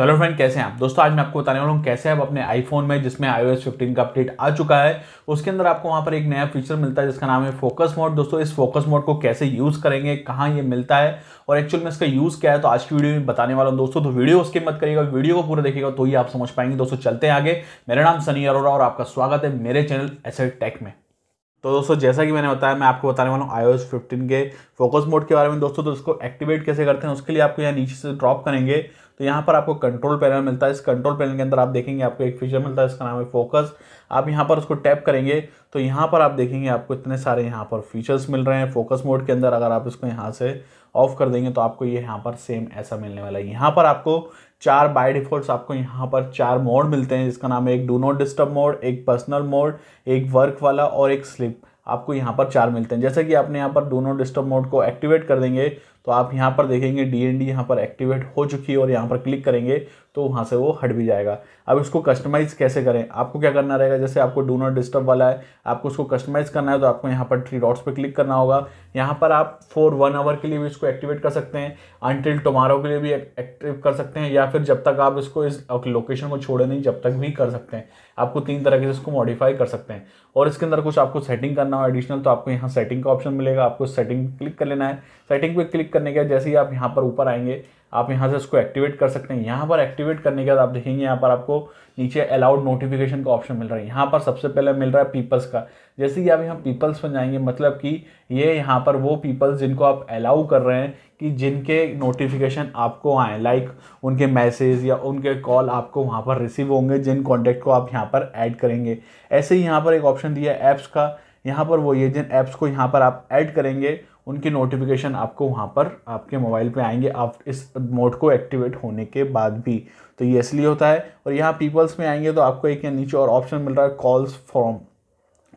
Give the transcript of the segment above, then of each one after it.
तो hello friend कैसे हैं आप दोस्तों आज मैं आपको बताने वाला हूँ कैसे आप अपने आईफोन में जिसमें एस 15 का अपडेट आ चुका है उसके अंदर आपको वहाँ पर एक नया फीचर मिलता है जिसका नाम है फोकस मोड दोस्तों इस फोकस मोड को कैसे यूज़ करेंगे कहाँ ये मिलता है और एक्चुअल में इसका यूज़ क्या है तो आज की वीडियो में बताने वाला हूँ दोस्तों तो वीडियो उसके मत करिएगा वीडियो को पूरा देखिएगा तो ही आप समझ पाएंगे दोस्तों चलते हैं आगे मेरा नाम सनी अरोरा और आपका स्वागत है मेरे चैनल एसेट टेक में तो दोस्तों जैसा कि मैंने बताया मैं आपको बताने वाला हूँ आई 15 के फोकस मोड के बारे में दोस्तों तो इसको एक्टिवेट कैसे करते हैं उसके लिए आपको यहाँ नीचे से ड्रॉप करेंगे तो यहाँ पर आपको कंट्रोल पैनल मिलता है इस कंट्रोल पैनल के अंदर आप देखेंगे आपको एक फीचर मिलता है इसका नाम है फोकस आप यहाँ पर उसको टैप करेंगे तो यहाँ पर आप देखेंगे आपको इतने सारे यहाँ पर फीचर्स मिल रहे हैं फोकस मोड के अंदर अगर आप इसको यहाँ से ऑफ कर देंगे तो आपको ये यहाँ पर सेम ऐसा मिलने वाला है यहाँ पर आपको चार बाय डिफॉल्ट आपको यहाँ पर चार मोड मिलते हैं जिसका नाम है एक डू नॉट डिस्टर्ब मोड एक पर्सनल मोड एक वर्क वाला और एक स्लिप आपको यहाँ पर चार मिलते हैं जैसे कि आपने यहाँ पर डू नॉट डिस्टर्ब मोड को एक्टिवेट कर देंगे तो आप यहाँ पर देखेंगे डी एन डी यहाँ पर एक्टिवेट हो चुकी है और यहाँ पर क्लिक करेंगे तो वहाँ से वो हट भी जाएगा अब इसको कस्टमाइज़ कैसे करें आपको क्या करना रहेगा जैसे आपको डू नॉट डिस्टर्ब वाला है आपको उसको कस्टमाइज़ करना है तो आपको यहाँ पर थ्री डॉट्स पर क्लिक करना होगा यहाँ पर आप फॉर वन आवर के लिए भी इसको एक्टिवेट कर सकते हैं अनटिल टुमारो के लिए भी एक्टिव कर सकते हैं या फिर जब तक आप इसको इस लोकेशन को छोड़े नहीं जब तक भी कर सकते हैं आपको तीन तरह से इसको मॉडिफाई कर सकते हैं और इसके अंदर कुछ आपको सेटिंग करना हो एडिशनल तो आपको यहाँ सेटिंग का ऑप्शन मिलेगा आपको सेटिंग क्लिक कर लेना है सेटिंग पे क्लिक करने के जैसे ही आप यहाँ पर ऊपर आएंगे आप यहाँ से इसको एक्टिवेट कर सकते हैं यहाँ पर एक्टिवेट करने के बाद आप देखेंगे यहाँ पर आपको नीचे अलाउड नोटिफिकेशन का ऑप्शन मिल रहा है यहाँ पर सबसे पहले मिल रहा है पीपल्स का जैसे कि आप यहाँ पीपल्स पर जाएंगे मतलब कि ये यहाँ पर वो पीपल्स जिनको आप अलाउ कर रहे हैं कि जिनके नोटिफिकेशन आपको आए लाइक उनके मैसेज या उनके कॉल आपको वहाँ पर रिसीव होंगे जिन कॉन्टैक्ट को आप यहाँ पर ऐड करेंगे ऐसे ही यहाँ पर एक ऑप्शन दिया है ऐप्स का यहाँ पर वो ये जिन ऐप्स को यहाँ पर आप ऐड करेंगे उनकी नोटिफिकेशन आपको वहाँ पर आपके मोबाइल पे आएंगे आप इस मोड को एक्टिवेट होने के बाद भी तो ये इसलिए होता है और यहाँ पीपल्स में आएंगे तो आपको एक नीचे और ऑप्शन मिल रहा है कॉल्स फॉर्म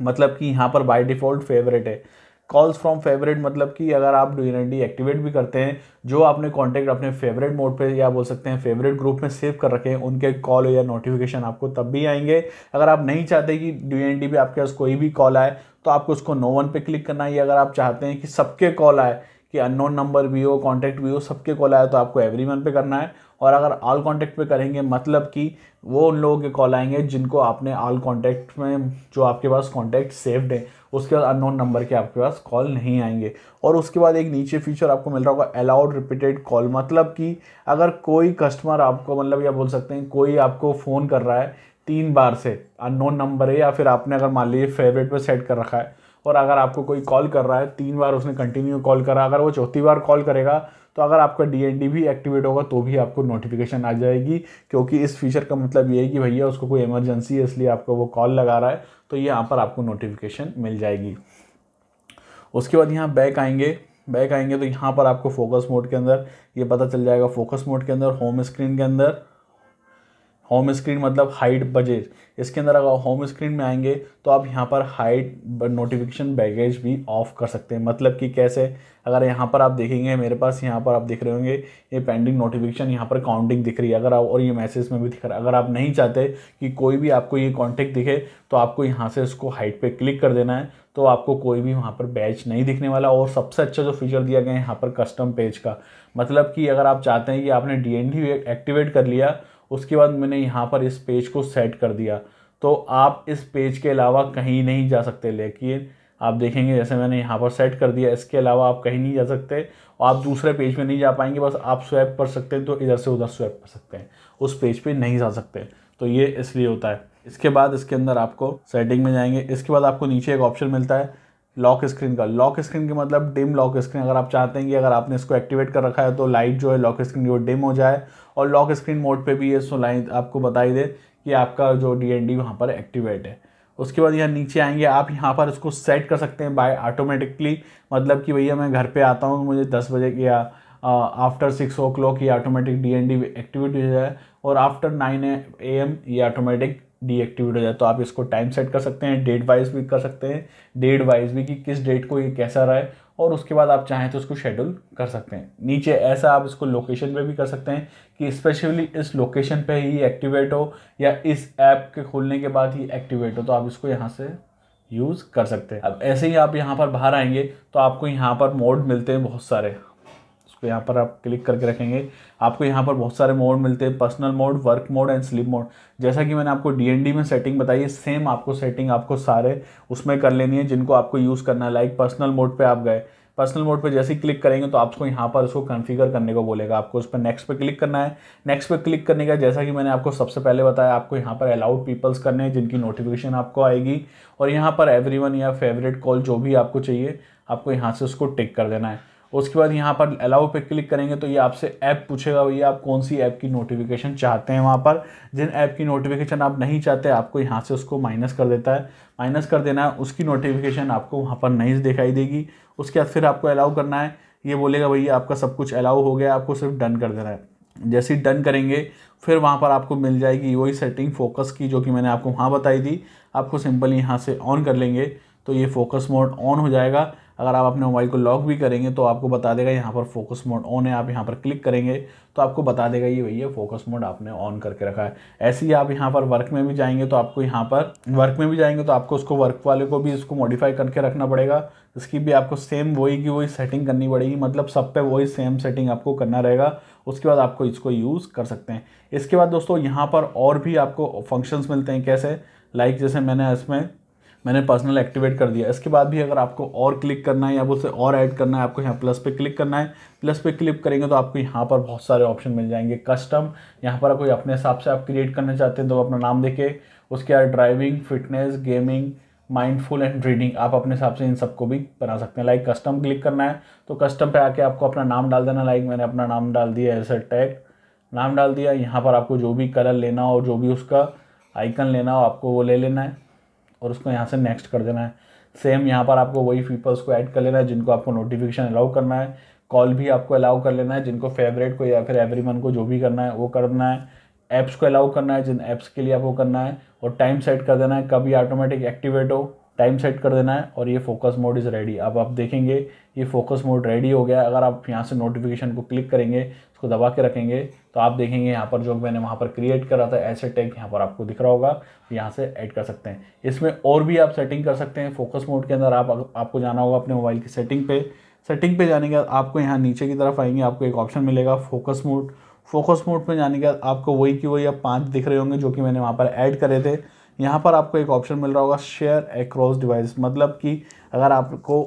मतलब कि यहाँ पर बाय डिफ़ॉल्ट फेवरेट है कॉल्स फ्रॉम फेवरेट मतलब कि अगर आप डी एक्टिवेट भी करते हैं जो आपने कॉन्टैक्ट अपने फेवरेट मोड पे या बोल सकते हैं फेवरेट ग्रुप में सेव कर रखे हैं उनके कॉल या नोटिफिकेशन आपको तब भी आएंगे अगर आप नहीं चाहते कि डी एन आपके पास कोई भी कॉल आए तो आपको उसको नो वन पे क्लिक करना है या अगर आप चाहते हैं कि सबके कॉल आए कि अननोन नंबर भी हो कॉन्टैक्ट भी हो सबके कॉल आया तो आपको एवरी वन पे करना है और अगर आल कॉन्टैक्ट पे करेंगे मतलब कि वो उन लोगों के कॉल आएंगे जिनको आपने आल कॉन्टैक्ट में जो आपके पास कॉन्टैक्ट सेव्ड है उसके बाद अननोन नंबर के आपके पास कॉल नहीं आएंगे और उसके बाद एक नीचे फीचर आपको मिल रहा होगा अलाउड रिपीटेड कॉल मतलब कि अगर कोई कस्टमर आपको मतलब या बोल सकते हैं कोई आपको फ़ोन कर रहा है तीन बार से अननोन नंबर है या फिर आपने अगर मान लीजिए फेवरेट पर सेट कर रखा है और अगर आपको कोई कॉल कर रहा है तीन बार उसने कंटिन्यू कॉल करा अगर वो चौथी बार कॉल करेगा तो अगर आपका डी भी एक्टिवेट होगा तो भी आपको नोटिफिकेशन आ जाएगी क्योंकि इस फीचर का मतलब ये है कि भैया उसको कोई इमरजेंसी है इसलिए आपको वो कॉल लगा रहा है तो यहाँ पर आपको नोटिफिकेशन मिल जाएगी उसके बाद यहाँ बैक आएंगे बैक आएंगे तो यहाँ पर आपको फोकस मोड के अंदर ये पता चल जाएगा फोकस मोड के अंदर होम स्क्रीन के अंदर होम स्क्रीन मतलब हाइड बजेज इसके अंदर अगर होम स्क्रीन में आएंगे तो आप यहाँ पर हाइड नोटिफिकेशन बैगेज भी ऑफ कर सकते हैं मतलब कि कैसे अगर यहाँ पर आप देखेंगे मेरे पास यहाँ पर आप देख रहे होंगे ये पेंडिंग नोटिफिकेशन यहाँ पर काउंटिंग दिख रही है अगर आप और ये मैसेज में भी दिख रहा है अगर आप नहीं चाहते कि कोई भी आपको ये कॉन्टेक्ट दिखे तो आपको यहाँ से इसको हाइट पर क्लिक कर देना है तो आपको कोई भी वहाँ पर बैच नहीं दिखने वाला और सबसे अच्छा जो फीचर दिया गया है यहाँ पर कस्टम पेज का मतलब कि अगर आप चाहते हैं कि आपने डी एक्टिवेट कर लिया उसके बाद मैंने यहाँ पर इस पेज को सेट कर दिया तो आप इस पेज के अलावा कहीं नहीं जा सकते लेकिन आप देखेंगे जैसे मैंने यहाँ पर सेट कर दिया इसके अलावा आप कहीं नहीं जा सकते और आप दूसरे पेज में नहीं जा पाएंगे बस आप स्वैप कर सकते हैं तो इधर से उधर स्वैप कर सकते हैं उस पेज पे नहीं जा सकते तो ये इसलिए होता है इसके बाद इसके अंदर आपको सेटिंग में जाएंगे इसके बाद आपको नीचे एक ऑप्शन मिलता है लॉक स्क्रीन का लॉक स्क्रीन के मतलब डिम लॉक स्क्रीन अगर आप चाहते हैं कि अगर आपने इसको एक्टिवेट कर रखा है तो लाइट जो है लॉक स्क्रीन की वो डिम हो जाए और लॉक स्क्रीन मोड पे भी ये सो लाइन आपको बताई दे कि आपका जो डी एन डी वहाँ पर एक्टिवेट है उसके बाद यहाँ नीचे आएंगे आप यहाँ पर इसको सेट कर सकते हैं बाय ऑटोमेटिकली मतलब कि भैया मैं घर पर आता हूँ तो मुझे दस बजे या आफ्टर सिक्स ओ क्लॉक ये automatic D N D activate हो जाए और आफ्टर नाइन ए एम ये ऑटोमेटिक डीएक्टिवेट हो जाए तो आप इसको टाइम सेट कर सकते हैं डेट वाइज भी कर सकते हैं डेट वाइज भी कि किस डेट को ये कैसा रहा है और उसके बाद आप चाहें तो इसको शेड्यूल कर सकते हैं नीचे ऐसा आप इसको लोकेशन पे भी कर सकते हैं कि स्पेशली इस लोकेशन पे ही एक्टिवेट हो या इस ऐप के खोलने के बाद ही एक्टिवेट हो तो आप इसको यहाँ से यूज़ कर सकते हैं अब ऐसे ही आप यहाँ पर बाहर आएंगे तो आपको यहाँ पर मोड मिलते हैं बहुत सारे तो यहाँ पर आप क्लिक करके रखेंगे आपको यहाँ पर बहुत सारे मोड मिलते हैं personal mode work mode and sleep mode जैसा कि मैंने आपको डीएनडी में सेटिंग बताई है सेम आपको सेटिंग आपको सारे उसमें कर लेनी है जिनको आपको यूज़ करना है लाइक पर्सनल मोड पर आप गए पर्सनल मोड पे जैसे ही क्लिक करेंगे तो आपको यहाँ पर उसको कन्फिगर करने को बोलेगा आपको उस पर नेक्स्ट पर क्लिक करना है नेक्स्ट पर क्लिक करने का जैसा कि मैंने आपको सबसे पहले बताया आपको यहाँ पर अलाउड पीपल्स करने हैं जिनकी नोटिफिकेशन आपको आएगी और यहाँ पर एवरी या फेवरेट कॉल जो भी आपको चाहिए आपको यहाँ से उसको टिक कर देना है उसके बाद यहाँ पर अलाउ पे क्लिक करेंगे तो ये आपसे ऐप पूछेगा भैया आप कौन सी ऐप की नोटिफिकेशन चाहते हैं वहाँ पर जिन ऐप की नोटिफिकेशन आप नहीं चाहते आपको यहाँ से उसको माइनस कर देता है माइनस कर देना है उसकी नोटिफिकेशन आपको वहाँ पर नहीं दिखाई देगी उसके बाद फिर आपको अलाउ करना है ये बोलेगा भैया आपका सब कुछ अलाउ हो गया आपको सिर्फ डन कर देना है जैसे ही डन करेंगे फिर वहाँ पर आपको मिल जाएगी वही सेटिंग फोकस की जो कि मैंने आपको वहाँ बताई थी आपको सिंपली यहाँ से ऑन कर लेंगे तो ये फोकस मोड ऑन हो जाएगा अगर आप अपने मोबाइल को लॉक भी करेंगे तो आपको बता देगा यहाँ पर फोकस मोड ऑन है आप यहाँ पर क्लिक करेंगे तो आपको बता देगा ये भैया फोकस मोड आपने ऑन करके रखा है ऐसे ही आप यहाँ पर वर्क में भी जाएंगे तो आपको यहाँ पर वर्क में भी जाएंगे तो आपको उसको वर्क वाले को भी इसको मॉडिफाई करके रखना पड़ेगा इसकी भी आपको सेम वही की वही सेटिंग करनी पड़ेगी मतलब सब पे वही सेम सेटिंग आपको करना रहेगा उसके बाद आपको इसको यूज़ कर सकते हैं इसके बाद दोस्तों यहाँ पर और भी आपको फंक्शंस मिलते हैं कैसे लाइक like जैसे मैंने इसमें मैंने पर्सनल एक्टिवेट कर दिया इसके बाद भी अगर आपको और क्लिक करना है या उसे और ऐड करना है आपको यहाँ प्लस पे क्लिक करना है प्लस पे क्लिक करेंगे तो आपको यहाँ पर बहुत सारे ऑप्शन मिल जाएंगे कस्टम यहाँ पर कोई अपने हिसाब से आप क्रिएट करना चाहते हैं तो अपना नाम देखे उसके बाद driving fitness gaming mindful and reading आप अपने हिसाब से इन सबको भी बना सकते हैं लाइक कस्टम क्लिक करना है तो कस्टम पर आके आपको अपना नाम डाल देना लाइक मैंने अपना नाम डाल दिया एज टैग नाम डाल दिया यहाँ पर आपको जो भी कलर लेना हो जो भी उसका आइकन लेना हो आपको वो ले लेना है और उसको यहाँ से नेक्स्ट कर देना है सेम यहाँ पर आपको वही पीपल्स को ऐड कर लेना है जिनको आपको नोटिफिकेशन अलाउ करना है कॉल भी आपको अलाउ कर लेना है जिनको फेवरेट को या फिर एवरी मन को जो भी करना है वो करना है ऐप्स को अलाउ करना है जिन ऐप्स के लिए आपको करना है और टाइम सेट कर देना है कभी ऑटोमेटिक एक्टिवेट हो टाइम सेट कर देना है और ये फोकस मोड इज़ रेडी अब आप देखेंगे ये फोकस मोड रेडी हो गया अगर आप यहाँ से नोटिफिकेशन को क्लिक करेंगे उसको दबा के रखेंगे तो आप देखेंगे यहाँ पर जो मैंने वहाँ पर क्रिएट करा था ऐसे टैग यहाँ पर आपको दिख रहा होगा यहाँ से ऐड कर सकते हैं इसमें और भी आप सेटिंग कर सकते हैं फोकस मोड के अंदर आप आपको जाना होगा अपने मोबाइल की सेटिंग पे सेटिंग पे जाने के बाद आपको यहाँ नीचे की तरफ आएंगे आपको एक ऑप्शन मिलेगा फोकस मोड फोकस मोड में जाने के बाद आपको वही की वही आप पाँच दिख रहे होंगे जो कि मैंने वहाँ पर ऐड करे थे यहाँ पर आपको एक ऑप्शन मिल रहा होगा शेयर एक्रॉस डिवाइस मतलब कि अगर आपको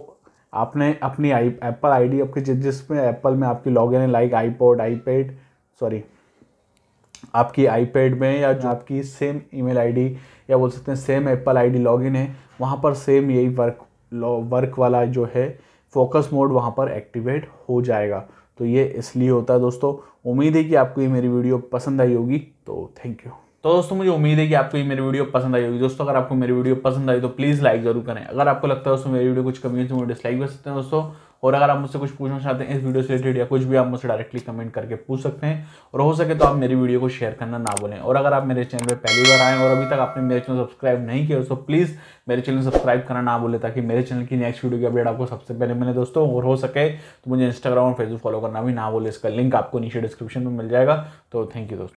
आपने अपनी आई एप्पल डी आपके जिस जिसमें एप्पल में आपकी लॉगिन है लाइक आईपॉड आईपैड सॉरी आपकी आईपैड में या जो आपकी सेम ईमेल आईडी या बोल सकते हैं सेम एप्पल आईडी लॉगिन है वहाँ पर सेम यही वर्क वर्क वाला जो है फोकस मोड वहाँ पर एक्टिवेट हो जाएगा तो ये इसलिए होता है दोस्तों उम्मीद है कि आपको ये मेरी वीडियो पसंद आई होगी तो थैंक यू तो दोस्तों मुझे उम्मीद है कि आपको ये मेरी वीडियो पसंद आई होगी दोस्तों अगर आपको मेरी वीडियो पसंद आई तो प्लीज़ लाइक जरूर करें अगर आपको लगता है दोस्तों मेरी वीडियो कुछ कमी है तो मुझे डिसलाइक कर सकते हैं दोस्तों और अगर आप मुझसे कुछ पूछना चाहते हैं इस वीडियो से रिलेटेड या कुछ भी आप मुझसे डायरेक्टली कमेंट करके पूछ सकते हैं और हो सके तो आप मेरी वीडियो को शेयर करना ना बोलें और अगर आप मेरे चैनल पर पहली बार आएँ और अभी तक आपने मेरे चैनल सब्सक्राइब नहीं किया दोस्तों प्लीज़ मेरे चैनल सब्सक्राइब करना ना बोले ताकि मेरे चैनल की नेक्स्ट वीडियो की अपडेट आपको सबसे पहले मिले दोस्तों और हो सके तो मुझे इंस्टाग्राम और फेसबुक फॉलो करना भी ना बोले इसका लिंक आपको नीचे डिस्क्रिप्शन में मिल जाएगा तो थैंक यू दोस्तों